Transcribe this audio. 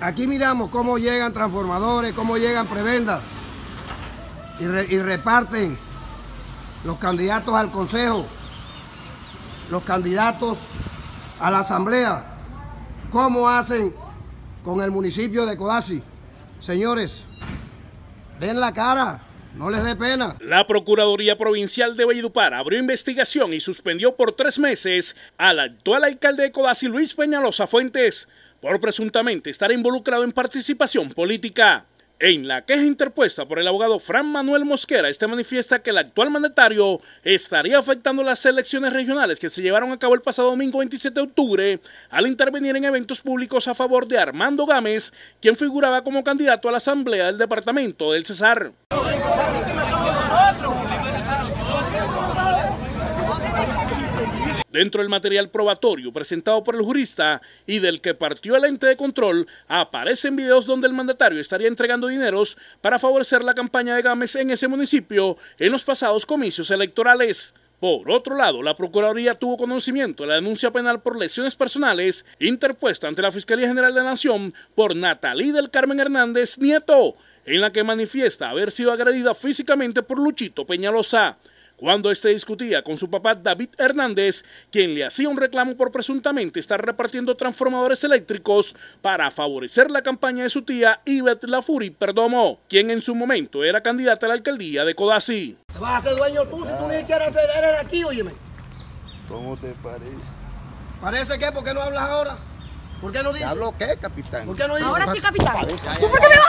Aquí miramos cómo llegan transformadores, cómo llegan prebendas y, reparten los candidatos al consejo, los candidatos a la asamblea, cómo hacen con el municipio de Codazzi. Señores, den la cara. No les dé pena. La Procuraduría Provincial de Valledupar abrió investigación y suspendió por tres meses al actual alcalde de Codazzi, Luis Peñalosa Fuentes, por presuntamente estar involucrado en participación política. En la queja interpuesta por el abogado Fran Manuel Mosquera, este manifiesta que el actual mandatario estaría afectando las elecciones regionales que se llevaron a cabo el pasado domingo 27 de octubre al intervenir en eventos públicos a favor de Armando Gámez, quien figuraba como candidato a la Asamblea del Departamento del Cesar. Dentro del material probatorio presentado por el jurista y del que partió el ente de control, aparecen videos donde el mandatario estaría entregando dineros para favorecer la campaña de Gámez en ese municipio en los pasados comicios electorales. Por otro lado, la Procuraduría tuvo conocimiento de la denuncia penal por lesiones personales interpuesta ante la Fiscalía General de la Nación por Natalí del Carmen Hernández Nieto, en la que manifiesta haber sido agredida físicamente por Luchito Peñalosa cuando este discutía con su papá David Hernández, quien le hacía un reclamo por presuntamente estar repartiendo transformadores eléctricos para favorecer la campaña de su tía Ivette Lafuri Perdomo, quien en su momento era candidata a la alcaldía de Codazzi. Te vas a hacer dueño tú si tú ni quieres eres aquí, óyeme. ¿Cómo te parece? ¿Parece qué? ¿Por qué no hablas ahora? ¿Por qué no dices? ¿Hablo qué, capitán? ¿Por qué no dices? Ahora sí, capitán. ¿Tú por qué me vas